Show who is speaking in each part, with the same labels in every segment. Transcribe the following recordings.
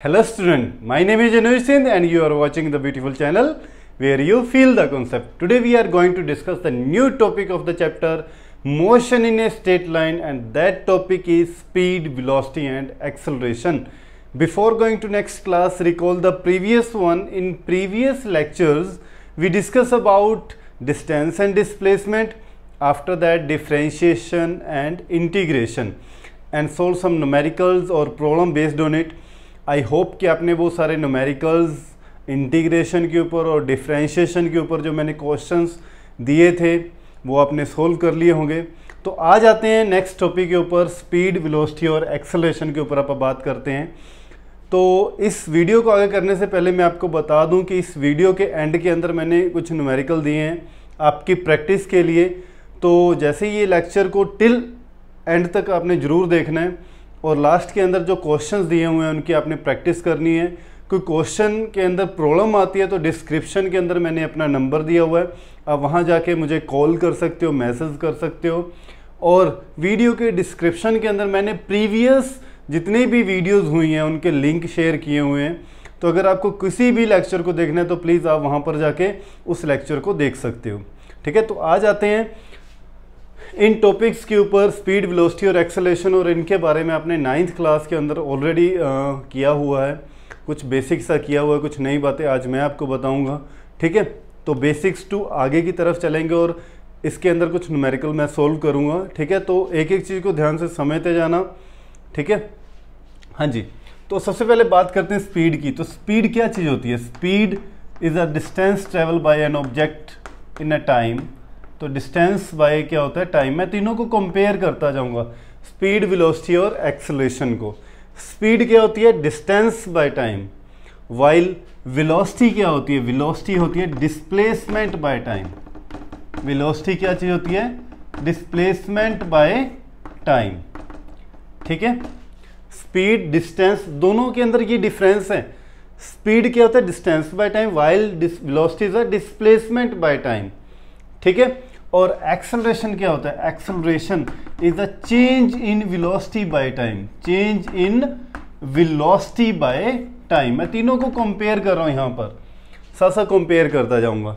Speaker 1: Hello student, my name is Anuj Singh and you are watching the beautiful channel where you feel the concept. Today we are going to discuss the new topic of the chapter motion in a straight line and that topic is speed, velocity and acceleration. Before going to next class, recall the previous one. In previous lectures, we discuss about distance and displacement, after that differentiation and integration and solve some numericals or problem based on it. I hope कि आपने वो सारे numericals integration के ऊपर और differentiation के ऊपर जो मैंने क्वेश्चंस दिए थे वो आपने सोल्व कर लिए होंगे तो आ जाते हैं नेक्स्ट टॉपिक के ऊपर स्पीड वेलोसिटी और एक्सेलेशन के ऊपर आप बात करते हैं तो इस वीडियो को आगे करने से पहले मैं आपको बता दूं कि इस वीडियो के एंड के अंदर मैंने कुछ न्यूमेरिकल दिए हैं आपकी प्रैक्टिस के लिए तो जैसे ये लेक्चर को टिल एंड तक आपने ज़रूर देखना है और लास्ट के अंदर जो क्वेश्चंस दिए हुए हैं उनकी आपने प्रैक्टिस करनी है कोई क्वेश्चन के अंदर प्रॉब्लम आती है तो डिस्क्रिप्शन के अंदर मैंने अपना नंबर दिया हुआ है आप वहाँ जाके मुझे कॉल कर सकते हो मैसेज कर सकते हो और वीडियो के डिस्क्रिप्शन के अंदर मैंने प्रीवियस जितनी भी वीडियोस हुई हैं उनके लिंक शेयर किए हुए हैं तो अगर आपको किसी भी लेक्चर को देखना है तो प्लीज़ आप वहाँ पर जाके उस लेक्चर को देख सकते हो ठीक है तो आ जाते हैं इन टॉपिक्स के ऊपर स्पीड वेलोसिटी और एक्सेलेशन और इनके बारे में आपने नाइन्थ क्लास के अंदर ऑलरेडी किया हुआ है कुछ बेसिक सा किया हुआ है कुछ नई बातें आज मैं आपको बताऊंगा ठीक है तो बेसिक्स टू आगे की तरफ चलेंगे और इसके अंदर कुछ न्यूमेरिकल मैं सोल्व करूँगा ठीक है तो एक एक चीज़ को ध्यान से समझते जाना ठीक है हाँ जी तो सबसे पहले बात करते हैं स्पीड की तो स्पीड क्या चीज़ होती है speed is a distance travel by an object in a time तो डिस्टेंस बाय क्या होता है टाइम मैं तीनों को कंपेयर करता जाऊंगा स्पीड विलोसिटी और एक्सलेशन को स्पीड क्या होती है distance by time while velocity क्या होती है विलोसिटी होती है डिस्प्लेसमेंट बाय टाइम विलोसिटी क्या चीज़ होती है डिस्प्लेसमेंट बाय टाइम ठीक है स्पीड डिस्टेंस दोनों के अंदर ये डिफरेंस है स्पीड क्या होता है distance by time while velocity is a displacement by time ठीक है और एक्सलरेशन क्या होता है acceleration is a change in velocity by time change in velocity by time मैं तीनों को कंपेयर कर रहा हूँ यहाँ पर साथ साथ कंपेयर करता जाऊँगा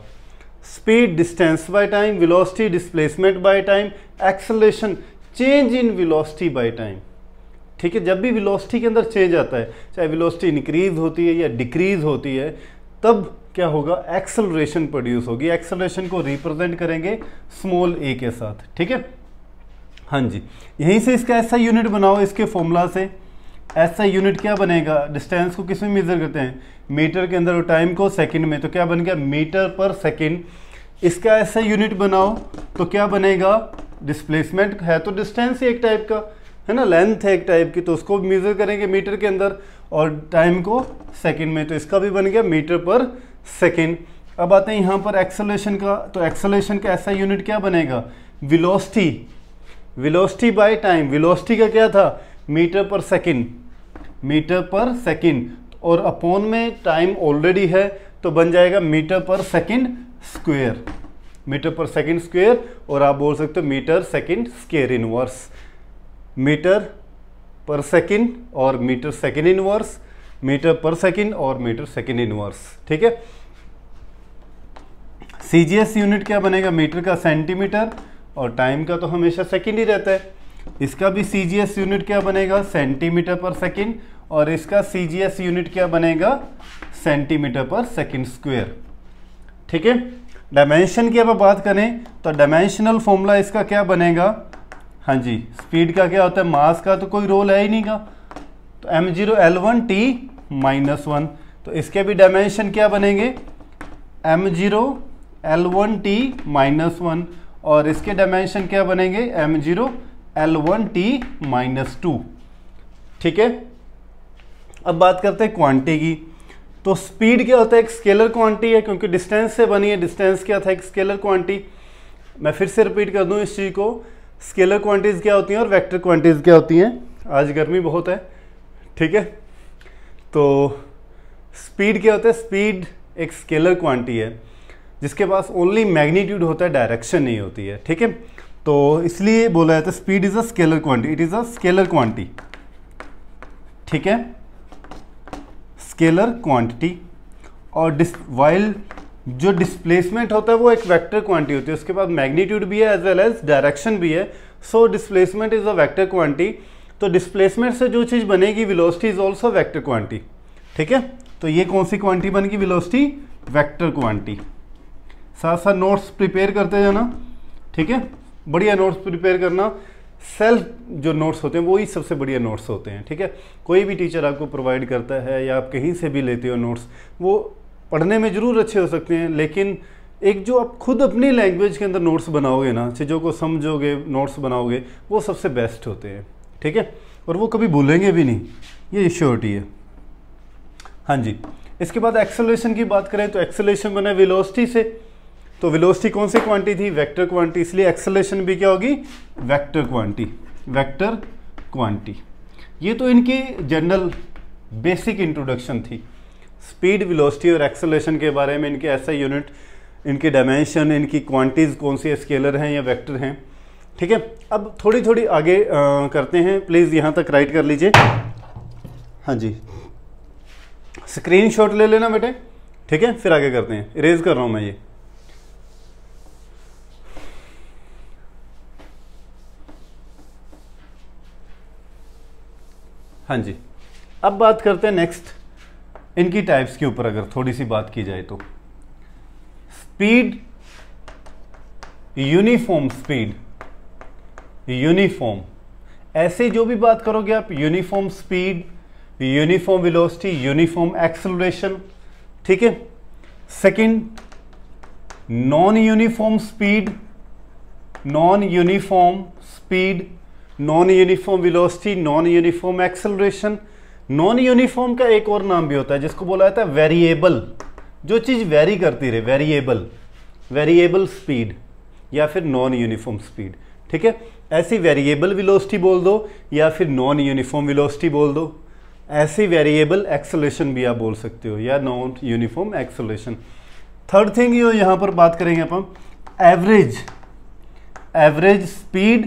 Speaker 1: speed distance by time velocity displacement by time acceleration change in velocity by time ठीक है जब भी विलोसिटी के अंदर चेंज आता है चाहे विलोसिटी इंक्रीज होती है या डिक्रीज होती है तब क्या होगा एक्सलरेशन प्रोड्यूस होगी एक्सलरेशन को रिप्रेजेंट करेंगे स्मॉल ए के साथ ठीक है हाँ जी यहीं से इसका ऐसा यूनिट बनाओ इसके फॉर्मूला से ऐसा यूनिट क्या बनेगा डिस्टेंस को किसमें मेज़र करते हैं मीटर के अंदर और टाइम को सेकंड में तो क्या बन गया मीटर पर सेकंड इसका ऐसा यूनिट बनाओ तो क्या बनेगा डिस्प्लेसमेंट है तो डिस्टेंस ही एक टाइप का है ना लेंथ है एक टाइप की तो उसको मेज़र करेंगे मीटर के अंदर और टाइम को सेकंड में तो इसका भी बन गया मीटर पर सेकेंड अब आते हैं यहाँ पर एक्सलेशन का तो एक्सलेशन का ऐसा यूनिट क्या बनेगा velocity velocity by time velocity का क्या था मीटर पर सेकेंड मीटर पर सेकेंड और अपॉन में टाइम ऑलरेडी है तो बन जाएगा मीटर पर सेकेंड स्क्वेयर मीटर पर सेकेंड स्क्वेयर और आप बोल सकते हो metre second square inverse metre पर सेकेंड और मीटर सेकेंड इनवर्स मीटर पर सेकेंड और मीटर सेकेंड इनवर्स ठीक है सीजीएस यूनिट क्या बनेगा मीटर का सेंटीमीटर और टाइम का तो हमेशा सेकेंड ही रहता है इसका भी सीजीएस यूनिट क्या बनेगा सेंटीमीटर पर सेकेंड और इसका सीजीएस यूनिट क्या बनेगा सेंटीमीटर पर सेकेंड स्क्वेयर ठीक है डायमेंशन की अब बात करें तो डायमेंशनल फॉर्मूला इसका क्या बनेगा हाँ जी स्पीड का क्या होता है मास का तो कोई रोल है ही नहीं का तो M zero L one T minus one तो इसके भी डायमेंशन क्या बनेंगे M zero L one T minus one और इसके डायमेंशन क्या बनेंगे M zero L one T minus two ठीक है अब बात करते हैं क्वांटी की तो स्पीड क्या होता है एक स्केलर क्वांटी है क्योंकि डिस्टेंस से बनी है डिस्टेंस क्या था एक स्केलर क्वांटी मैं फिर से रिपीट कर दूं इस चीज़ को स्केलर क्वांटिटीज़ क्या होती हैं और वेक्टर क्वांटिटीज़ क्या होती हैं आज गर्मी बहुत है ठीक है तो स्पीड क्या होता है स्पीड एक स्केलर क्वांटिटी है जिसके पास ओनली मैग्नीट्यूड होता है डायरेक्शन नहीं होती है ठीक है तो इसलिए बोला जाता है speed is a scalar quantity it is a scalar quantity ठीक है स्केलर क्वांटिटी और डिस वाइल जो डिस्प्लेसमेंट होता है वो एक वेक्टर क्वांटिटी होती है उसके बाद मैग्नीट्यूड भी है एज वेल एज डायरेक्शन भी है so displacement is a vector quantity तो डिस्प्लेसमेंट से जो चीज़ बनेगी velocity is also vector quantity ठीक है तो ये कौन सी क्वान्टी बनेगी विलोसिटी वैक्टर क्वान्टी साथ साथ नोट्स प्रिपेयर करते जाना ठीक है बढ़िया नोट्स प्रिपेयर करना सेल्फ जो नोट्स होते हैं वही सबसे बढ़िया नोट्स होते हैं ठीक है कोई भी टीचर आपको प्रोवाइड करता है या आप कहीं से भी लेते हो नोट्स वो पढ़ने में ज़रूर अच्छे हो सकते हैं लेकिन एक जो आप खुद अपनी लैंग्वेज के अंदर नोट्स बनाओगे ना चीज़ों को समझोगे नोट्स बनाओगे वो सबसे बेस्ट होते हैं ठीक है और वो कभी भूलेंगे भी नहीं ये श्योरिटी है हाँ जी इसके बाद एक्सेलेशन की बात करें तो एक्सेलेशन बना विलोस्टी से तो विलोस्टी कौन सी क्वांटिटी थी वेक्टर क्वांटिटी इसलिए एक्सेलेशन भी क्या होगी वेक्टर क्वांटिटी वेक्टर क्वांटिटी ये तो इनकी जनरल बेसिक इंट्रोडक्शन थी स्पीड विलोस्टी और एक्सेलेशन के बारे में इनके ऐसा यूनिट इनके डायमेंशन इनकी क्वांटिटीज़ कौन सी स्केलर हैं या वैक्टर हैं ठीक है अब थोड़ी थोड़ी आगे आ, करते हैं प्लीज़ यहाँ तक राइट कर लीजिए हाँ जी स्क्रीन शॉट ले लेना बेटे ठीक है फिर आगे करते हैं इरेज कर रहा हूँ मैं ये हाँ जी अब बात करते हैं नेक्स्ट इनकी टाइप्स के ऊपर अगर थोड़ी सी बात की जाए तो स्पीड यूनिफॉर्म स्पीड यूनिफॉर्म ऐसे जो भी बात करोगे आप uniform speed uniform velocity uniform acceleration ठीक है second non uniform speed non uniform speed non uniform velocity non uniform acceleration non uniform का एक और नाम भी होता है जिसको बोला जाता है वेरिएबल जो चीज़ वेरी करती रहे वेरिएबल वेरिएबल स्पीड या फिर नॉन यूनिफॉर्म स्पीड ठीक है ऐसी वेरिएबल विलोसिटी बोल दो या फिर नॉन यूनिफॉर्म विलोसिटी बोल दो ऐसी वेरिएबल एक्सलेशन भी आप बोल सकते हो या non uniform acceleration third thing यहां यहाँ पर बात करेंगे अपन एवरेज एवरेज स्पीड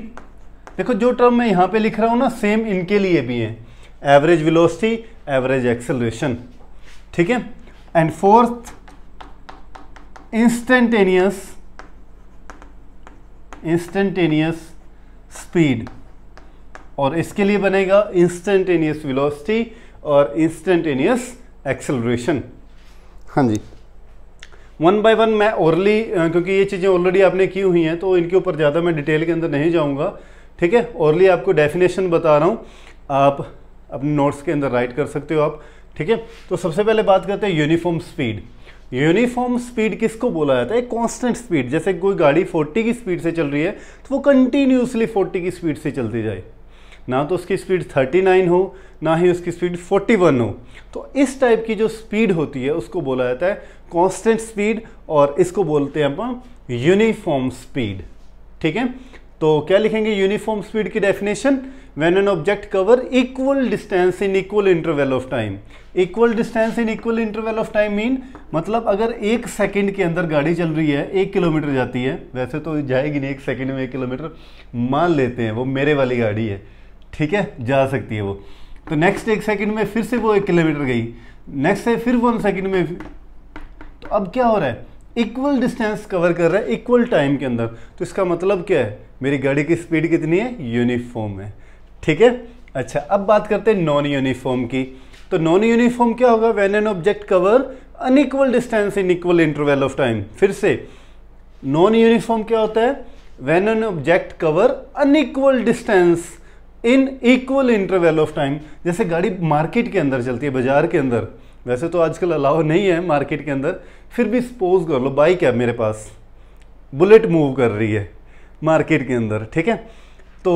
Speaker 1: देखो जो टर्म मैं यहाँ पे लिख रहा हूँ ना सेम इनके लिए भी है एवरेज विलोसिटी एवरेज एक्सलेशन ठीक है and fourth instantaneous instantaneous speed और इसके लिए बनेगा इंस्टेंटेनियस वेलोसिटी और इंस्टेंटेनियस एक्सेलरेशन हाँ जी वन बाय वन मैं ओरली क्योंकि ये चीज़ें ऑलरेडी आपने की हुई हैं तो इनके ऊपर ज़्यादा मैं डिटेल के अंदर नहीं जाऊँगा ठीक है ओरली आपको डेफिनेशन बता रहा हूँ आप अपने नोट्स के अंदर राइट कर सकते हो आप ठीक है तो सबसे पहले बात करते हैं यूनिफॉर्म स्पीड यूनिफॉर्म स्पीड किसको बोला जाता है कांस्टेंट स्पीड जैसे कोई गाड़ी 40 की स्पीड से चल रही है तो वो कंटिन्यूसली 40 की स्पीड से चलती जाए ना तो उसकी स्पीड 39 हो ना ही उसकी स्पीड 41 हो तो इस टाइप की जो स्पीड होती है उसको बोला जाता है कांस्टेंट स्पीड और इसको बोलते हैं अपन यूनिफॉर्म स्पीड ठीक है तो क्या लिखेंगे यूनिफॉर्म स्पीड की definition when an object cover equal distance in equal interval of time equal distance in equal interval of time mean मतलब अगर एक सेकंड के अंदर गाड़ी चल रही है एक किलोमीटर जाती है वैसे तो जाएगी नहीं एक सेकंड में एक किलोमीटर मान लेते हैं वो मेरे वाली गाड़ी है ठीक है जा सकती है वो तो नेक्स्ट एक सेकंड में फिर से वो एक किलोमीटर गई नेक्स्ट है फिर वन सेकंड में तो अब क्या हो रहा है इक्वल डिस्टेंस कवर कर रहा है इक्वल टाइम के अंदर तो इसका मतलब क्या है मेरी गाड़ी की स्पीड कितनी है यूनिफॉर्म है ठीक है अच्छा अब बात करते हैं नॉन यूनिफॉर्म की तो नॉन यूनिफॉर्म क्या होगा when an object cover unequal distance in equal interval of time फिर से नॉन यूनिफॉर्म क्या होता है when an object cover unequal distance in equal interval of time जैसे गाड़ी मार्केट के अंदर चलती है बाजार के अंदर वैसे तो आजकल अलाव नहीं है मार्केट के अंदर फिर भी सपोज कर लो बाइक है मेरे पास बुलेट मूव कर रही है मार्केट के अंदर ठीक है तो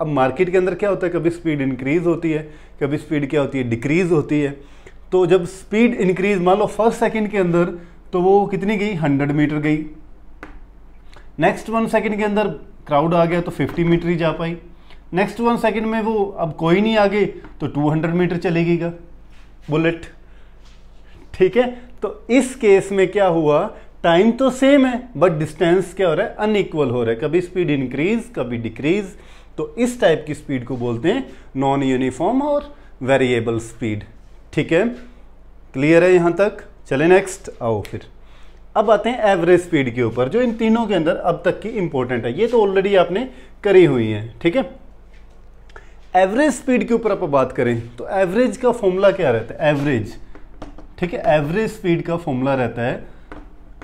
Speaker 1: अब मार्केट के अंदर क्या होता है कभी स्पीड इंक्रीज होती है कभी स्पीड क्या होती है डिक्रीज होती है तो जब स्पीड इंक्रीज मान लो फर्स्ट सेकंड के अंदर तो वो कितनी गई 100 मीटर गई नेक्स्ट वन सेकंड के अंदर क्राउड आ गया तो 50 मीटर ही जा पाई नेक्स्ट वन सेकंड में वो अब कोई नहीं आगे तो 200 मीटर चलेगी बुलेट ठीक है तो इस केस में क्या हुआ टाइम तो सेम है बट डिस्टेंस क्या हो रहा है अनइक्वल हो रहा है कभी स्पीड इंक्रीज कभी डिक्रीज तो इस टाइप की स्पीड को बोलते हैं नॉन यूनिफॉर्म और वेरिएबल स्पीड ठीक है क्लियर है यहां तक चले नेक्स्ट आओ फिर अब आते हैं एवरेज स्पीड के ऊपर जो इन तीनों के अंदर अब तक की इंपॉर्टेंट है ये तो ऑलरेडी आपने करी हुई है ठीक है एवरेज स्पीड के ऊपर आप बात करें तो एवरेज का फॉर्मूला क्या रहता है एवरेज ठीक है एवरेज स्पीड का फॉर्मूला रहता है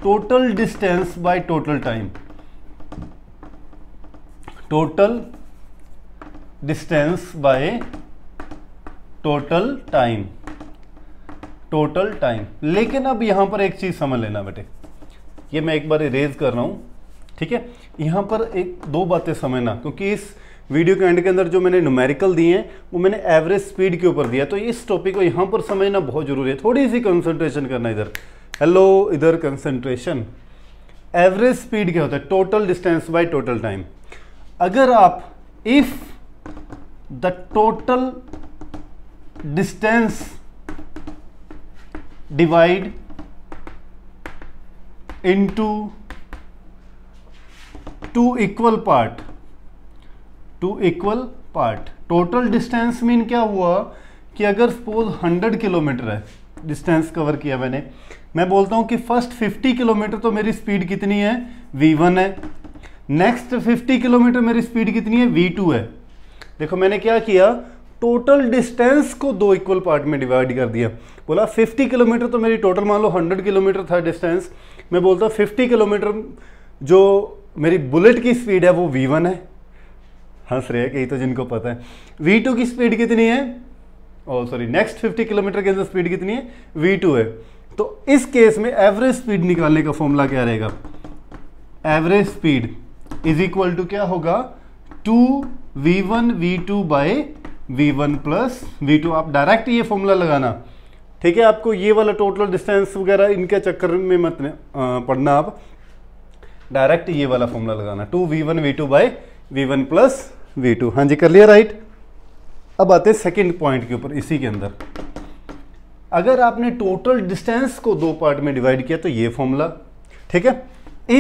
Speaker 1: total distance by total time total distance by total time total time लेकिन अब यहां पर एक चीज समझ लेना बेटे ये मैं एक बार इरेज कर रहा हूं ठीक है यहां पर एक दो बातें समझना क्योंकि इस वीडियो के एंड के अंदर जो मैंने न्यूमेरिकल दिए हैं वो मैंने एवरेज स्पीड के ऊपर दिया तो इस टॉपिक को यहां पर समझना बहुत जरूरी है थोड़ी सी कंसंट्रेशन करना इधर हेलो इधर कंसंट्रेशन एवरेज स्पीड क्या होता है total distance by total time अगर आप if the total distance divide into two equal part two equal part total distance mean क्या हुआ कि अगर सपोज 100 किलोमीटर है डिस्टेंस कवर किया मैंने मैं बोलता हूं कि फर्स्ट 50 किलोमीटर तो मेरी स्पीड कितनी है v1 है नेक्स्ट 50 किलोमीटर मेरी स्पीड कितनी है v2 है देखो मैंने क्या किया टोटल डिस्टेंस को दो इक्वल पार्ट में डिवाइड कर दिया बोला 50 किलोमीटर तो मेरी टोटल मान लो 100 किलोमीटर था डिस्टेंस मैं बोलता 50 किलोमीटर जो मेरी बुलेट की स्पीड है वो वी है हंस रहे हैं कहीं तो जिनको पता है वी की स्पीड कितनी है सॉरी नेक्स्ट 50 किलोमीटर के अंदर स्पीड कितनी है टू है तो इस केस में एवरेज स्पीड निकालने का फॉर्मूला क्या रहेगा average speed is equal to क्या होगा two V one V two by V one plus V two आप डायरेक्ट ये फॉर्मूला लगाना ठीक है आपको ये वाला टोटल डिस्टेंस वगैरह इनके चक्कर में मत पढ़ना आप डायरेक्ट ये वाला फॉर्मूला लगाना two V one V two by V one plus V two हाँ जी कर लिया राइट अब आते हैं सेकेंड पॉइंट के ऊपर इसी के अंदर अगर आपने टोटल डिस्टेंस को दो पार्ट में डिवाइड किया तो ये फॉर्मूला ठीक है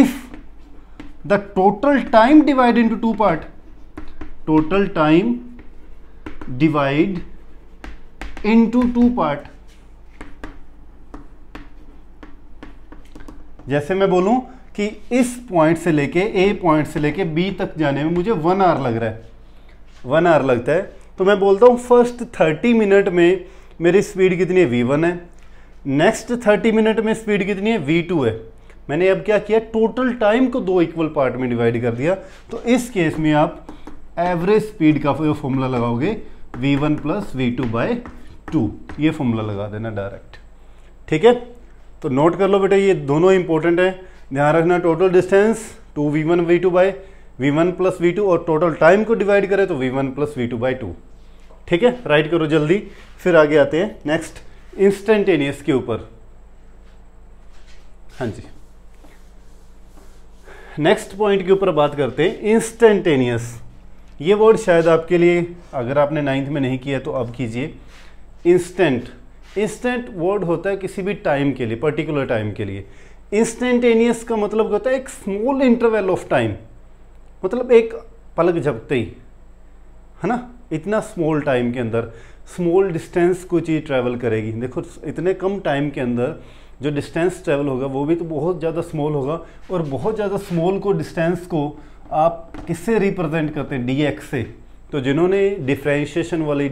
Speaker 1: if the total time divide into two part total time divide into two part जैसे मैं बोलूं कि इस पॉइंट से लेके ए पॉइंट से लेके बी तक जाने में मुझे वन आवर लग रहा है वन आवर लगता है तो मैं बोलता हूं फर्स्ट थर्टी मिनट में मेरी स्पीड कितनी है वी वन है नेक्स्ट थर्टी मिनट में स्पीड कितनी है वी टू है मैंने अब क्या किया टोटल टाइम को दो इक्वल पार्ट में डिवाइड कर दिया तो इस केस में आप एवरेज स्पीड का फॉर्मूला लगाओगे V one plus V two by two ये फॉर्मूला लगा देना डायरेक्ट ठीक है तो नोट कर लो बेटा ये दोनों इंपॉर्टेंट है ध्यान रखना total distance two V one V two by V one plus V two और टोटल टाइम को डिवाइड करें तो V one plus V two by two ठीक है राइट करो जल्दी फिर आगे आते हैं नेक्स्ट इंस्टेंटेनियस के ऊपर हाँ जी नेक्स्ट पॉइंट के ऊपर बात करते हैं इंस्टेंटेनियस ये वर्ड शायद आपके लिए अगर आपने नाइन्थ में नहीं किया तो अब कीजिए इंस्टेंट इंस्टेंट वर्ड होता है किसी भी टाइम के लिए पर्टिकुलर टाइम के लिए इंस्टेंटेनियस का मतलब होता है एक स्मॉल इंटरवल ऑफ टाइम मतलब एक पलक झपकते ही है ना इतना स्मॉल टाइम के अंदर स्मॉल डिस्टेंस कोई चीज़ ट्रैवल करेगी देखो इतने कम टाइम के अंदर जो डिस्टेंस ट्रैवल होगा वो भी तो बहुत ज़्यादा स्मॉल होगा और बहुत ज़्यादा स्मॉल को डिस्टेंस को आप किससे रिप्रेजेंट करते हैं डी से तो जिन्होंने डिफ्रेंशिएशन वाली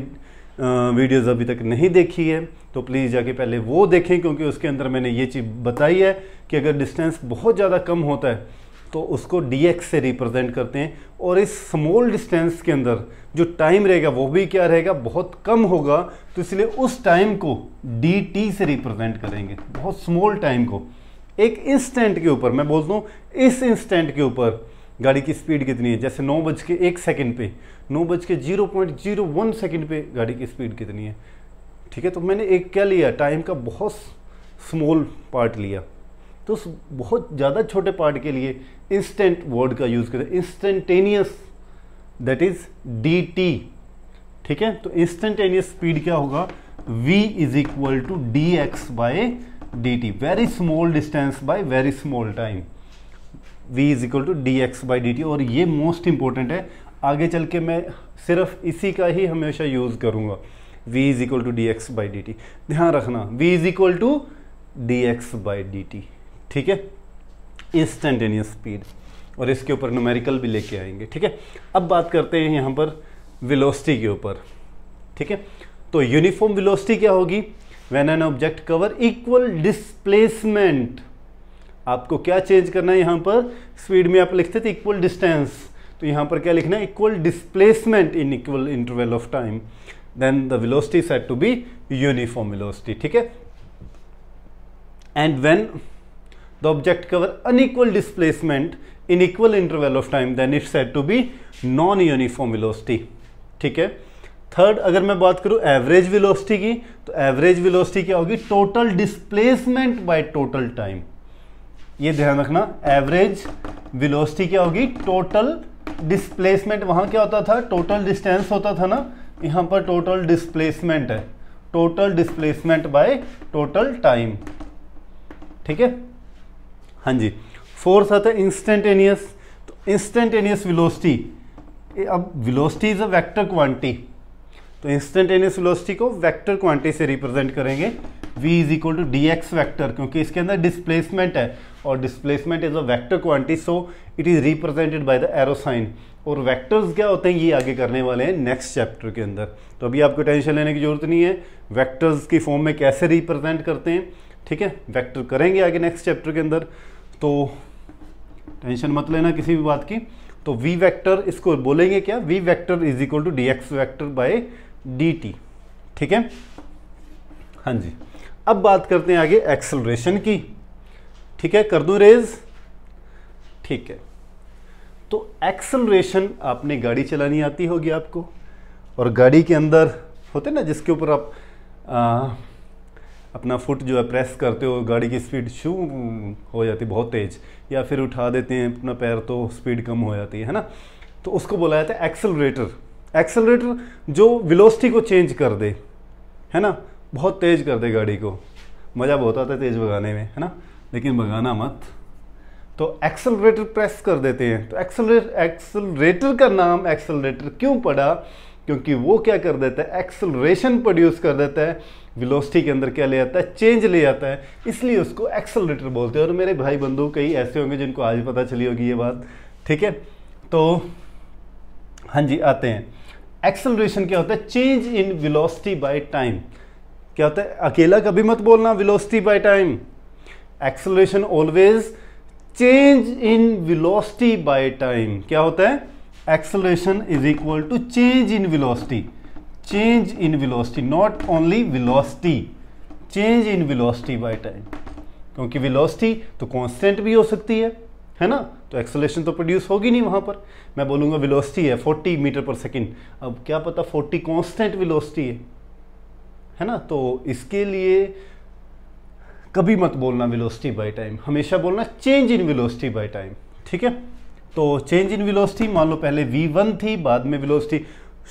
Speaker 1: वीडियोज़ अभी तक नहीं देखी है तो प्लीज़ जाके पहले वो देखें क्योंकि उसके अंदर मैंने ये चीज़ बताई है कि अगर डिस्टेंस बहुत ज़्यादा कम होता है तो उसको डी से रिप्रेजेंट करते हैं और इस स्मॉल डिस्टेंस के अंदर जो टाइम रहेगा वो भी क्या रहेगा बहुत कम होगा तो इसलिए उस टाइम को डी से रिप्रेजेंट करेंगे बहुत स्मॉल टाइम को एक इंस्टेंट के ऊपर मैं बोलता हूँ इस इंस्टेंट के ऊपर गाड़ी की स्पीड कितनी है जैसे नौ बज के एक सेकेंड पे नौ बज के zero point zero one second पे गाड़ी की स्पीड कितनी है ठीक है तो मैंने एक क्या लिया टाइम का बहुत स्मॉल पार्ट लिया तो बहुत ज़्यादा छोटे पार्ट के लिए इंस्टेंट वर्ड का यूज़ करें instantaneous that is D T ठीक है तो इंस्टेंटेनियस स्पीड क्या होगा v is equal to D X by D T very small distance by very small time v is equal to D X by D T और ये most important है आगे चल के मैं सिर्फ इसी का ही हमेशा यूज़ करूँगा v is equal to D X by D T ध्यान रखना v is equal to D X by D T ठीक है इंस्टेंटेनियस स्पीड और इसके ऊपर न्यूमेरिकल भी लेके आएंगे ठीक है अब बात करते हैं यहाँ पर वेलोसिटी के ऊपर ठीक है तो यूनिफॉर्म वेलोसिटी क्या होगी when an object cover equal displacement आपको क्या चेंज करना है यहाँ पर स्पीड में आप लिखते थे इक्वल डिस्टेंस तो यहाँ पर क्या लिखना है equal displacement in equal interval of time then the velocity said to be uniform velocity ठीक है and when the object cover unequal displacement in equal interval of time then it's said to be non uniform velocity ठीक है third अगर मैं बात करूं average velocity की तो एवरेज वेलोसिटी क्या होगी total displacement by total time ये ध्यान रखना एवरेज वेलोसिटी क्या होगी टोटल डिस्प्लेसमेंट वहां क्या होता था टोटल डिस्टेंस होता था ना यहां पर टोटल डिस्प्लेसमेंट है total displacement by total time ठीक है हाँ जी फोर्स आता है इंस्टेंटेनियस तो इंस्टेंटेनियस विलोसिटी अब velocity is a vector quantity तो इंस्टेंटेनियस विलोसिटी को वैक्टर क्वांटिटी से रिप्रेजेंट करेंगे v is equal to D X vector क्योंकि इसके अंदर डिस्प्लेसमेंट है और displacement is a vector quantity so it is represented by the arrow sign और वैक्टर्स क्या होते हैं ये आगे करने वाले हैं नेक्स्ट चैप्टर के अंदर तो अभी आपको टेंशन लेने की जरूरत नहीं है वैक्टर्स की फॉर्म में कैसे रिप्रेजेंट करते हैं ठीक है वैक्टर करेंगे आगे नेक्स्ट चैप्टर के अंदर तो टेंशन मत लेना किसी भी बात की तो v वेक्टर इसको बोलेंगे क्या v vector is equal to D X vector by D T ठीक है हाँ जी अब बात करते हैं आगे एक्सलरेशन की ठीक है कर दू रेज ठीक है तो एक्सलरेशन आपने गाड़ी चलानी आती होगी आपको और गाड़ी के अंदर होते ना जिसके ऊपर आप आ, अपना फुट जो है प्रेस करते हो गाड़ी की स्पीड शू हो जाती बहुत तेज़ या फिर उठा देते हैं अपना पैर तो स्पीड कम हो जाती है ना तो उसको बोला जाता है एक्सलरेटर एक्सलरेटर जो विलोस्टी को चेंज कर दे है ना बहुत तेज़ कर दे गाड़ी को मज़ा बहुत आता है तेज़ भगाने में है ना लेकिन भगाना मत तो एक्सलरेटर प्रेस कर देते हैं तो एक्सलरेट एक्सलरेटर का नाम एक्सलरेटर क्यों पड़ा क्योंकि वो क्या कर देता है एक्सलरेशन प्रोड्यूस कर देता है वेलोसिटी के अंदर क्या ले आता है चेंज ले आता है इसलिए उसको एक्सलरेटर बोलते हैं और मेरे भाई बंधु कई ऐसे होंगे जिनको आज पता चली होगी ये बात ठीक है तो हाँ जी आते हैं एक्सलरेशन क्या होता है change in velocity by time क्या होता है अकेला कभी मत बोलना velocity by time acceleration always change in velocity by time क्या होता है acceleration is equal to change in velocity change in velocity not only velocity change in velocity by time क्योंकि velocity तो constant भी हो सकती है है ना तो एक्सलेशन तो प्रोड्यूस होगी नहीं वहां पर मैं बोलूंगा वेलोसिटी है 40 मीटर पर सेकेंड अब क्या पता 40 कांस्टेंट वेलोसिटी है है ना तो इसके लिए कभी मत बोलना वेलोसिटी बाय टाइम हमेशा बोलना change in velocity by time ठीक है तो चेंज इन वेलोसिटी मान लो पहले v1 थी बाद में विलोसिटी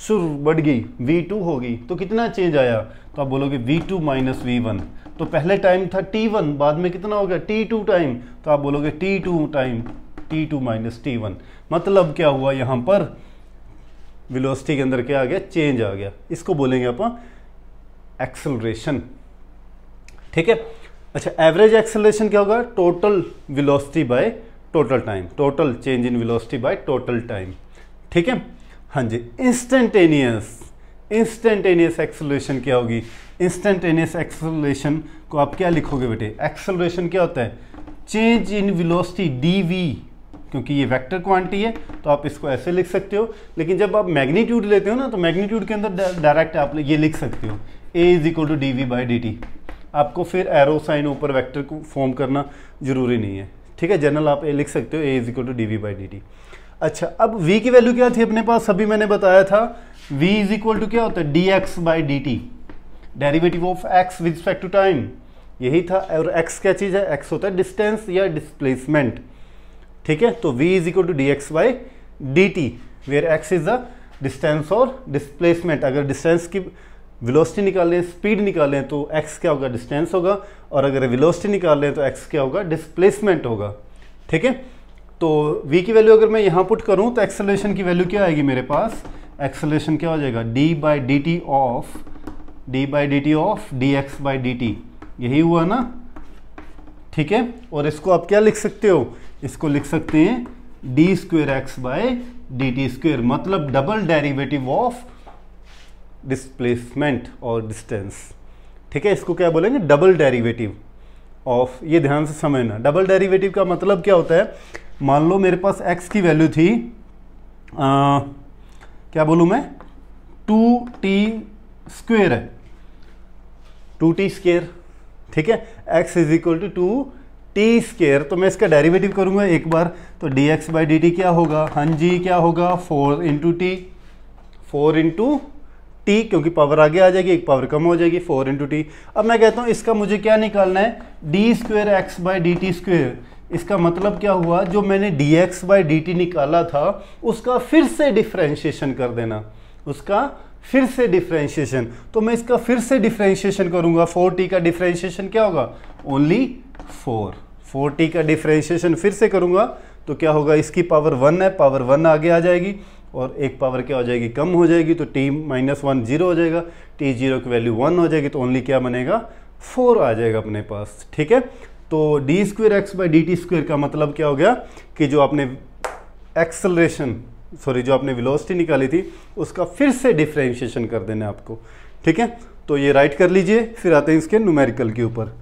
Speaker 1: शुर बढ़ गई वी टू गई तो कितना चेंज आया तो आप बोलोगे V two minus V one तो पहले टाइम था टी वन बाद में कितना हो गया टी टू टाइम तो आप बोलोगे T two time T two minus T one मतलब क्या हुआ यहाँ पर वेलोसिटी के अंदर क्या आ गया चेंज आ गया इसको बोलेंगे अपन एक्सलरेशन ठीक है अच्छा एवरेज एक्सलेशन क्या होगा total velocity by total time total change in velocity by total time ठीक है हाँ जी इंस्टेंटेनियस इंस्टेंटेनियस एक्सलेशन क्या होगी इंस्टेंटेनियस एक्सलेशन को आप क्या लिखोगे बेटे एक्सलेशन क्या होता है change in velocity D V क्योंकि ये वेक्टर क्वांटिटी है तो आप इसको ऐसे लिख सकते हो लेकिन जब आप मैग्नीट्यूड लेते हो ना तो मैग्नीट्यूड के अंदर डायरेक्ट आप ये लिख सकते हो A is equal to D V by D T आपको फिर एरो साइन ऊपर वेक्टर को फॉर्म करना जरूरी नहीं है ठीक है जनरल आप ये लिख सकते हो A is equal to D V by D T अच्छा अब v की वैल्यू क्या थी अपने पास अभी मैंने बताया था v इज इक्वल टू क्या होता है D X by D T derivative of X with respect to time यही था और x क्या चीज़ है x होता है डिस्टेंस या डिस्प्लेसमेंट ठीक है तो v is equal to D X by D T where X is the distance और डिस्प्लेसमेंट अगर डिस्टेंस की वेलोसिटी निकालें स्पीड निकालें तो एक्स क्या होगा डिस्टेंस होगा और अगर वेलोसिटी निकालें तो एक्स क्या होगा डिस्प्लेसमेंट होगा ठीक है तो v की वैल्यू अगर मैं यहाँ पुट करूँ तो एक्सेलेशन की वैल्यू क्या आएगी मेरे पास एक्सेलेशन क्या हो जाएगा d by D T of d by D T of D X by D T यही हुआ ना ठीक है और इसको आप क्या लिख सकते हो इसको लिख सकते हैं D square X by D T square मतलब डबल डेरिवेटिव ऑफ डिस्प्लेसमेंट और डिस्टेंस ठीक है इसको क्या बोलेंगे डबल डेरिवेटिव ऑफ ये ध्यान से समझना डबल डेरिवेटिव का मतलब क्या होता है मान लो मेरे पास x की वैल्यू थी आ, क्या बोलूँ मैं टू टी स्क्वेयर है टू टी स्क्वेयर ठीक है x is equal to two T square तो मैं इसका डेरिवेटिव करूँगा एक बार तो D X by D T क्या होगा हाँ जी क्या होगा four into T four into T क्योंकि पावर आगे आ जाएगी एक पावर कम हो जाएगी फोर इंटू टी अब मैं कहता हूँ इसका मुझे क्या निकालना है D square X by D T square इसका मतलब क्या हुआ जो मैंने D X by D T निकाला था उसका फिर से डिफ्रेंशिएशन कर देना उसका फिर से डिफ्रेंशिएशन तो मैं इसका फिर से डिफ्रेंशिएशन करूंगा फोर टी का डिफ्रेंशिएशन क्या होगा ओनली फोर फोर टी का डिफ्रेंशिएशन फिर से करूंगा तो क्या होगा इसकी पावर वन है पावर वन आगे आ जाएगी और एक पावर क्या हो जाएगी कम हो जाएगी तो टी माइनस वन जीरो हो जाएगा टी जीरो की वैल्यू वन हो जाएगी तो ओनली क्या बनेगा फोर आ जाएगा अपने पास ठीक है तो D square X by D T square का मतलब क्या हो गया कि जो आपने एक्सलरेशन सॉरी जो आपने विलोसिटी निकाली थी उसका फिर से डिफ्रेंशिएशन कर देना आपको ठीक है तो ये राइट कर लीजिए फिर आते हैं इसके न्यूमेरिकल के ऊपर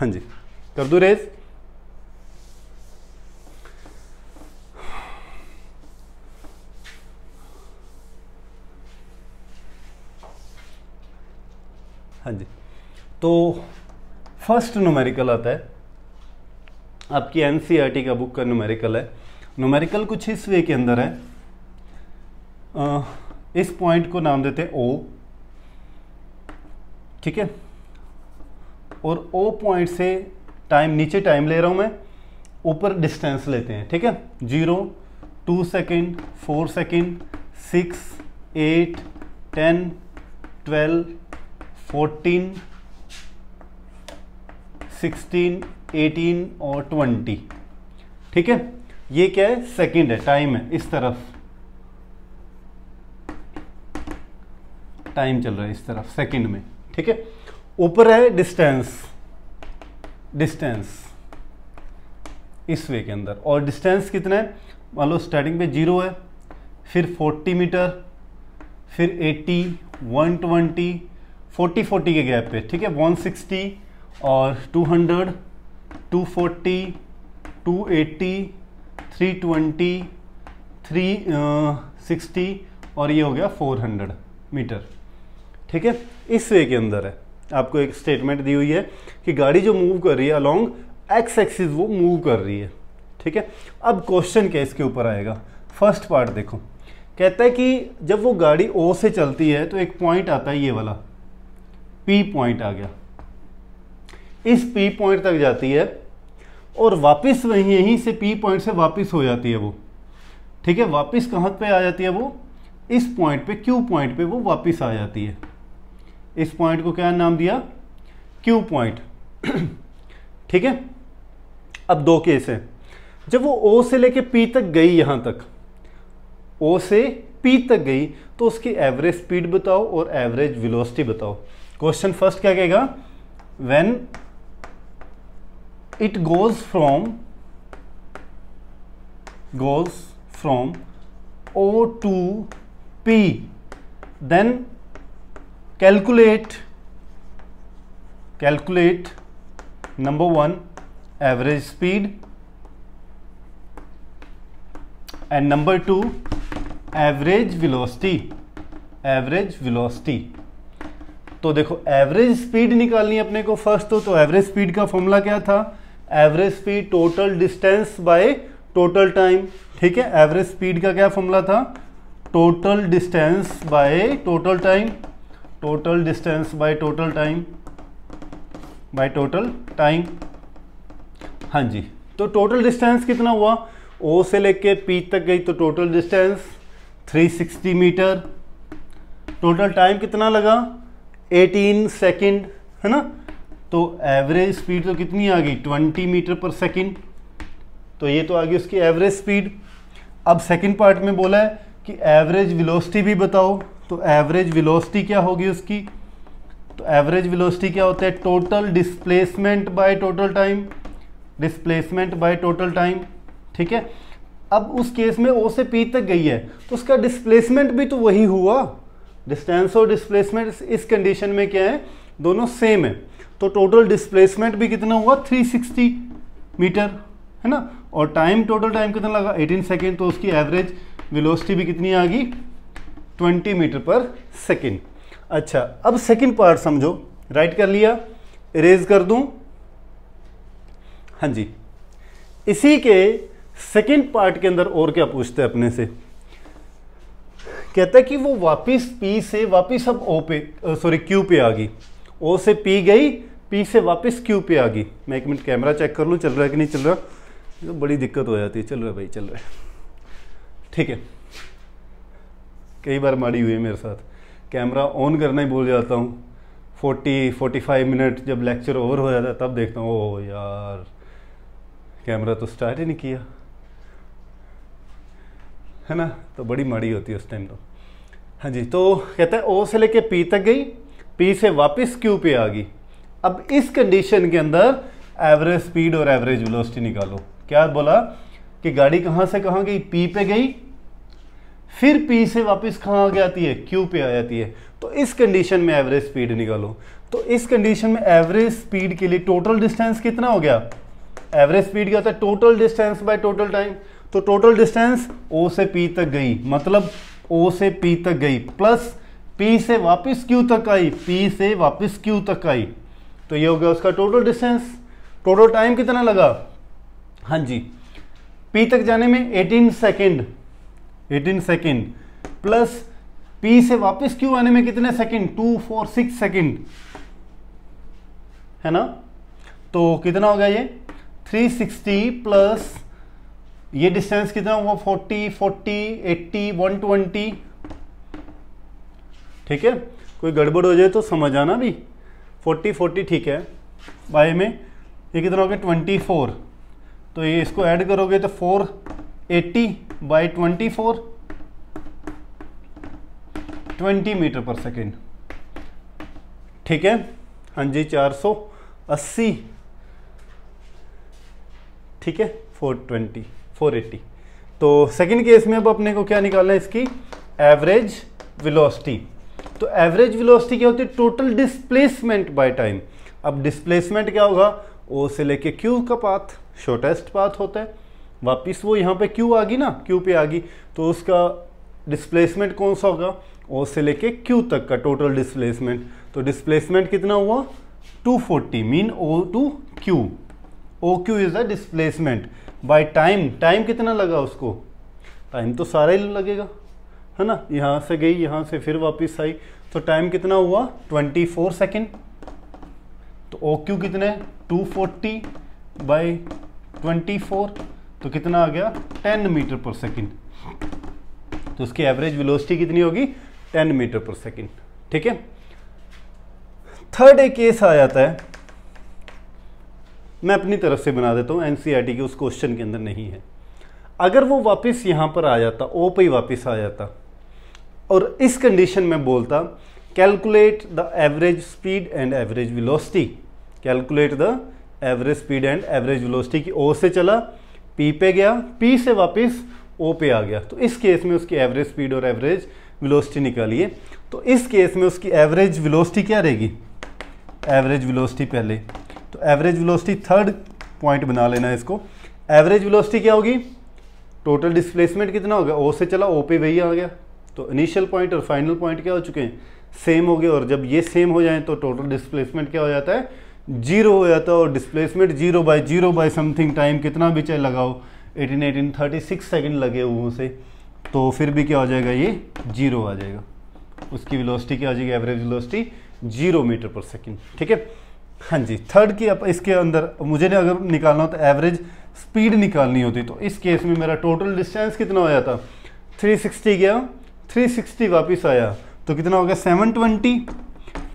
Speaker 1: हाँ जी कर दो रेस हाँ जी तो फर्स्ट न्यूमेरिकल आता है आपकी एन e का बुक का न्यूमेरिकल है न्यूमेरिकल कुछ इस वे के अंदर है इस पॉइंट को नाम देते हैं ओ ठीक है और ओ पॉइंट से टाइम नीचे टाइम ले रहा हूं मैं ऊपर डिस्टेंस लेते हैं ठीक है zero two second four second six eight ten twelve fourteen sixteen eighteen और ट्वेंटी ठीक है ये क्या है सेकंड है टाइम है इस तरफ टाइम चल रहा है इस तरफ सेकंड में ठीक है ऊपर है डिस्टेंस डिस्टेंस इस वे के अंदर और डिस्टेंस कितना है मान लो स्टार्टिंग पे जीरो है फिर 40 मीटर फिर 80 120 40 40 के गैप पे ठीक है 160 और 200, 240, 280, 320, 360 और ये हो गया 400 मीटर ठीक है इस वे के अंदर है आपको एक स्टेटमेंट दी हुई है कि गाड़ी जो मूव कर रही है अलोंग एक्स एक्सिस वो मूव कर रही है ठीक है अब क्वेश्चन क्या इसके ऊपर आएगा फर्स्ट पार्ट देखो कहता है कि जब वो गाड़ी ओ से चलती है तो एक पॉइंट आता है ये वाला पी पॉइंट आ गया इस पी पॉइंट तक जाती है और वापस वहीं यहीं से पी पॉइंट से वापस हो जाती है वो ठीक है वापस कहाँ पे आ जाती है वो इस पॉइंट पे क्यू पॉइंट पे वो वापस आ जाती है इस पॉइंट को क्या नाम दिया क्यू पॉइंट ठीक है अब दो केस हैं जब वो ओ से लेके पी तक गई यहाँ तक ओ से पी तक गई तो उसकी एवरेज स्पीड बताओ और एवरेज विलोसिटी बताओ क्वेश्चन फर्स्ट क्या कहेगा when it goes from goes from O to P then calculate calculate number 1 average speed and number 2 average velocity average velocity तो देखो एवरेज स्पीड निकालनी है अपने को फर्स्ट तो तो एवरेज स्पीड का फॉर्मूला क्या था average speed total distance by total time ठीक है एवरेज स्पीड का क्या फॉर्मूला था total distance by total time total distance by total time by total time हाँ जी तो टोटल डिस्टेंस कितना हुआ ओ से लेके पी तक गई तो total distance 360 metre total time कितना लगा 18 सेकंड है ना तो एवरेज स्पीड तो कितनी आ गई 20 मीटर पर सेकेंड तो ये तो आ गई उसकी एवरेज स्पीड अब सेकेंड पार्ट में बोला है कि एवरेज विलोसिटी भी बताओ तो एवरेज विलोसिटी क्या होगी उसकी तो एवरेज विलोसिटी क्या होता है total displacement by total time displacement by total time ठीक है अब उस केस में ओ से पी तक गई है तो उसका डिस्प्लेसमेंट भी तो वही हुआ डिस्टेंस और डिस्प्लेसमेंट इस कंडीशन में क्या है दोनों सेम है तो टोटल डिस्प्लेसमेंट भी कितना हुआ 360 मीटर है ना और टाइम टोटल टाइम कितना लगा 18 सेकेंड तो उसकी एवरेज वेलोसिटी भी कितनी आ गई 20 मीटर पर सेकेंड अच्छा अब सेकेंड पार्ट समझो राइट कर लिया इरेज कर दूं हाँ जी इसी के सेकेंड पार्ट के अंदर और क्या पूछते हैं अपने से कहता है कि वो वापस पी से वापस अब ओ पे सॉरी क्यू पे आ गई ओ से पी गई पी से वापस क्यू पे आ गई मैं एक मिनट कैमरा चेक कर लूँ चल रहा है कि नहीं चल रहा तो बड़ी दिक्कत हो जाती है चल रहा है भाई चल रहा है ठीक है कई बार माड़ी हुई है मेरे साथ कैमरा ऑन करना ही भूल जाता हूँ 40 45 मिनट जब लेक्चर ओवर हो जाता है तब देखता हूँ ओ यार कैमरा तो स्टार्ट ही नहीं किया है ना तो बड़ी माड़ी होती है उस टाइम तो हाँ जी तो कहता है ओ से लेके पी तक गई पी से वापस क्यू पे आ गई अब इस कंडीशन के अंदर एवरेज स्पीड और एवरेज वेलोसिटी निकालो क्या बोला कि गाड़ी कहां से कहां गई पी पे गई फिर पी से वापस कहां आ जाती है क्यू पे आ जाती है तो इस कंडीशन में एवरेज स्पीड निकालो तो इस कंडीशन में एवरेज स्पीड के लिए टोटल डिस्टेंस कितना हो गया एवरेज स्पीड क्या होता है total distance by total time तो टोटल डिस्टेंस ओ से पी तक गई मतलब ओ से पी तक गई प्लस पी से वापस क्यू तक आई पी से वापस क्यू तक आई तो ये हो गया उसका टोटल डिस्टेंस टोटल टाइम कितना लगा हाँ जी पी तक जाने में 18 सेकेंड 18 सेकेंड प्लस पी से वापस क्यू आने में कितने second two four six second है ना तो कितना हो गया ये 360 प्लस ये डिस्टेंस कितना हुआ 40 40 80 120 ठीक है कोई गड़बड़ हो जाए तो समझ आना भी फोर्टी फोर्टी ठीक है बाय में ये कितना हो गया ट्वेंटी फोर तो ये इसको ऐड करोगे तो four eighty by twenty four twenty metre पर सेकेंड ठीक है हाँ जी चार सौ अस्सी ठीक है फोर ट्वेंटी फोर एट्टी तो सेकेंड केस में अब अपने को क्या निकालना है इसकी एवरेज विलोसिटी तो एवरेज वेलोसिटी क्या होती है टोटल डिस्प्लेसमेंट बाय टाइम अब डिस्प्लेसमेंट क्या होगा ओ से लेके क्यू का पाथ शॉर्टेस्ट पाथ होता है वापस वो यहाँ पे क्यू आ गई ना क्यू पे आ गई तो उसका डिस्प्लेसमेंट कौन सा होगा ओ से लेके क्यू तक का टोटल डिस्प्लेसमेंट तो डिस्प्लेसमेंट कितना हुआ 240 mean O to Q O Q is the displacement by time time कितना लगा उसको टाइम तो सारा ही लगेगा है ना यहाँ से गई यहाँ से फिर वापस आई तो टाइम कितना हुआ 24 फोर सेकेंड तो ओ क्यू कितने 240 फोर्टी बाई ट्वेंटी तो कितना आ गया 10 मीटर पर सेकेंड तो उसकी एवरेज वेलोसिटी कितनी होगी 10 मीटर पर सेकेंड ठीक है थर्ड एक केस आ जाता है मैं अपनी तरफ से बना देता हूँ एनसीईआरटी e के उस क्वेश्चन के अंदर नहीं है अगर वो वापस यहाँ पर आ जाता ओ पे ही वापस आ जाता और इस कंडीशन में बोलता calculate the average speed and average velocity calculate the average speed and average velocity की ओ से चला पी पे गया पी से वापस ओ पे आ गया तो इस केस में उसकी एवरेज स्पीड और एवरेज विलोसिटी निकालिए तो इस केस में उसकी एवरेज विलोसिटी क्या रहेगी एवरेज विलोसिटी पहले तो एवरेज विलोसिटी थर्ड पॉइंट बना लेना है इसको एवरेज विलोसिटी क्या होगी टोटल डिस्प्लेसमेंट कितना होगा ओ से चला ओ पे वही आ गया तो इनिशियल पॉइंट और फाइनल पॉइंट क्या हो चुके हैं सेम हो गए और जब ये सेम हो जाए तो टोटल डिस्प्लेसमेंट क्या हो जाता है जीरो हो जाता है और displacement zero by zero by something time कितना भी चाहे लगाओ eighteen eighteen thirty six second लगे हुए से तो फिर भी क्या हो जाएगा ये जीरो आ जाएगा उसकी विलोसिटी क्या हो जाएगी एवरेज विलोसिटी जीरो मीटर पर सेकेंड ठीक है हाँ जी थर्ड की अब इसके अंदर मुझे ने अगर निकालना हो तो एवरेज स्पीड निकालनी होती तो इस केस में मेरा टोटल डिस्टेंस कितना हो जाता 360 गया 360 वापस आया तो कितना हो गया 720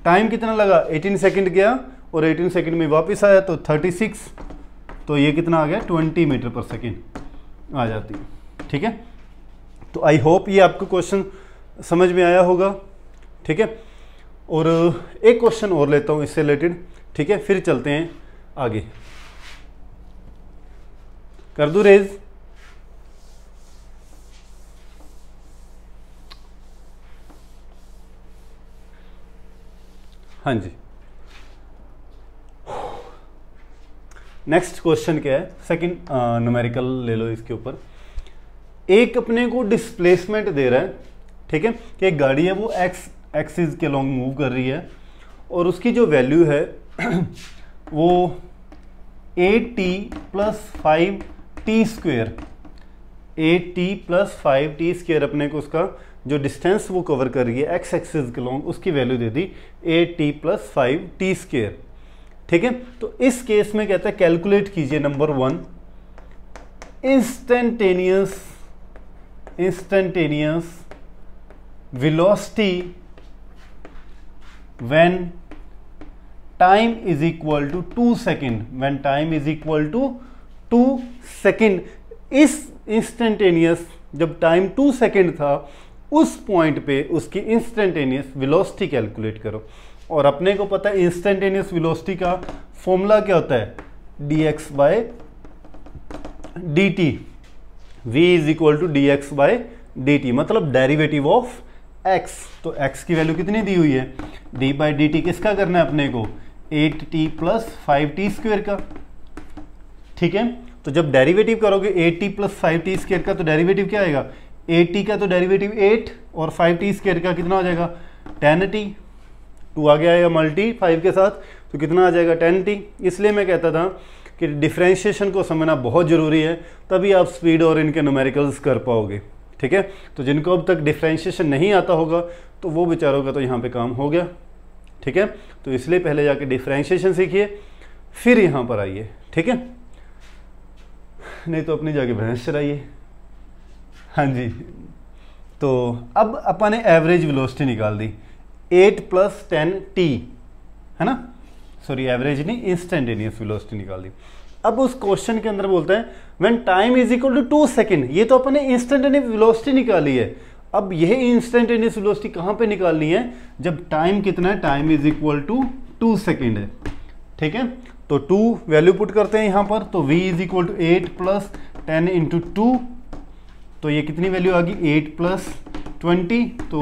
Speaker 1: टाइम कितना लगा 18 सेकंड गया और 18 सेकंड में वापस आया तो 36 तो ये कितना आ गया 20 मीटर पर सेकंड आ जाती है ठीक है तो आई होप ये आपको क्वेश्चन समझ में आया होगा ठीक है और एक क्वेश्चन और लेता हूँ इससे रिलेटेड ठीक है फिर चलते हैं आगे कर दूँ रेज़ हाँ जी नेक्स्ट क्वेश्चन क्या है सेकंड न्यूमेरिकल uh, ले लो इसके ऊपर एक अपने को डिस्प्लेसमेंट दे रहा है ठीक है कि एक गाड़ी है वो एक्स एक्सिस के लॉन्ग मूव कर रही है और उसकी जो वैल्यू है वो A T plus five T square A T plus five T square अपने को उसका जो डिस्टेंस वो कवर कर रही है एक्स एक्सिस के लॉन्ग उसकी वैल्यू दे दी A T plus five T square ठीक है तो इस केस में कहता है कैलकुलेट कीजिए number one instantaneous instantaneous velocity when time is equal to two second when time is equal to two second इस इंस्टेंटेनियस जब टाइम टू सेकेंड था उस पॉइंट पे उसकी इंस्टेंटेनियस वेलोसिटी कैलकुलेट करो और अपने को पता है इंस्टेंटेनियस वेलोसिटी का फॉर्मूला क्या होता है D X by D T V is equal to D X by D T मतलब डेरिवेटिव ऑफ एक्स तो एक्स की वैल्यू कितनी दी हुई है डी बाई डी टी किसका करना है अपने को eight T plus five T square का ठीक है तो जब डेरिवेटिव करोगे eight T plus five T square का तो डेरिवेटिव क्या आएगा एट टी का तो डेरिवेटिव एट और फाइव टी स्केयर का कितना हो जाएगा टेन टी टू आ गया या मल्टी फाइव के साथ तो कितना आ जाएगा टेन टी इसलिए मैं कहता था कि डिफ्रेंशिएशन को समझना बहुत ज़रूरी है तभी आप स्पीड और इनके नोमेरिकल्स कर पाओगे ठीक है तो जिनको अब तक डिफ्रेंशिएशन नहीं आता होगा तो वो बेचारों का तो यहाँ पे काम हो गया ठीक है तो इसलिए पहले जाके डिफ्रेंशिएशन सीखिए फिर यहाँ पर आइए ठीक है नहीं तो अपनी जाके भैंस चलाइए हाँ जी तो अब अपन ने एवरेज वेलोसिटी निकाल दी एट प्लस टेन टी है ना सॉरी एवरेज नहीं इंस्टेंटेनियस वेलोसिटी निकाल दी अब उस क्वेश्चन के अंदर बोलते हैं when time is equal to two second ये तो अपन ने इंस्टेंटेनियस वेलोसिटी निकाली है अब यह इंस्टेंटेनियस वेलोसिटी कहाँ पे निकालनी है जब टाइम कितना है time is equal to two second है ठीक है तो टू वैल्यू पुट करते हैं यहाँ पर तो V is equal to eight plus ten into two तो ये कितनी वैल्यू आ गई एट प्लस ट्वेंटी तो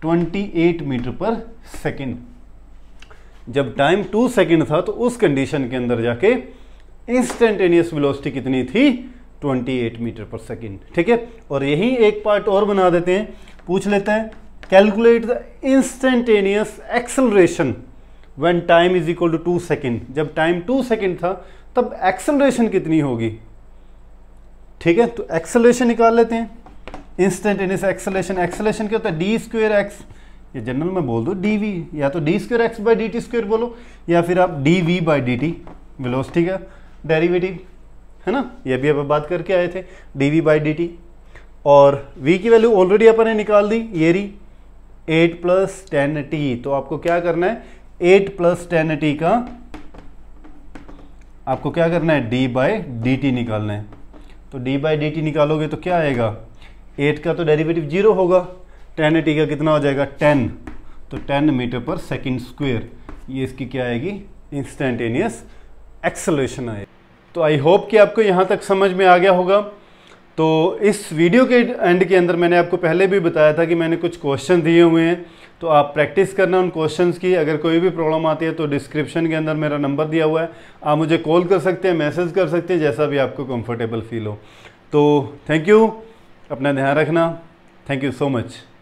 Speaker 1: ट्वेंटी एट मीटर पर सेकेंड जब टाइम टू सेकेंड था तो उस कंडीशन के अंदर जाके इंस्टेंटेनियस वेलोसिटी कितनी थी 28 मीटर पर सेकेंड ठीक है और यही एक पार्ट और बना देते हैं पूछ लेते हैं calculate the instantaneous acceleration when time is equal to two second जब टाइम टू सेकेंड था तब एक्सेलरेशन कितनी होगी ठीक है तो एक्सलेशन निकाल लेते हैं इंस्टेंट इन एक्सलेशन एक्सलेशन क्या होता है डी स्क्वेयर एक्स ये जनरल में बोल दो डी वी या तो D square X by D T square बोलो या फिर आप D V by D T ठीक है डेरीवेटिव है ना ये भी आप बात करके आए थे D V by D T और v की वैल्यू ऑलरेडी अपन ने निकाल दी ये री एट प्लस टेन टी तो आपको क्या करना है एट प्लस टेन टी का आपको क्या करना है d बाई डी टी निकालना है तो डी बाई डी टी निकालोगे तो क्या आएगा एट का तो डेरिवेटिव जीरो होगा टेन टी का कितना हो जाएगा टेन तो टेन मीटर पर सेकेंड स्क्वेयर ये इसकी क्या आएगी इंस्टेंटेनियस एक्सलेशन आएगी तो आई होप कि आपको यहाँ तक समझ में आ गया होगा तो इस वीडियो के एंड के अंदर मैंने आपको पहले भी बताया था कि मैंने कुछ क्वेश्चन दिए हुए हैं तो आप प्रैक्टिस करना उन क्वेश्चन की अगर कोई भी प्रॉब्लम आती है तो डिस्क्रिप्शन के अंदर मेरा नंबर दिया हुआ है आप मुझे कॉल कर सकते हैं मैसेज कर सकते हैं जैसा भी आपको कंफर्टेबल फील हो तो थैंक यू अपना ध्यान रखना थैंक यू सो मच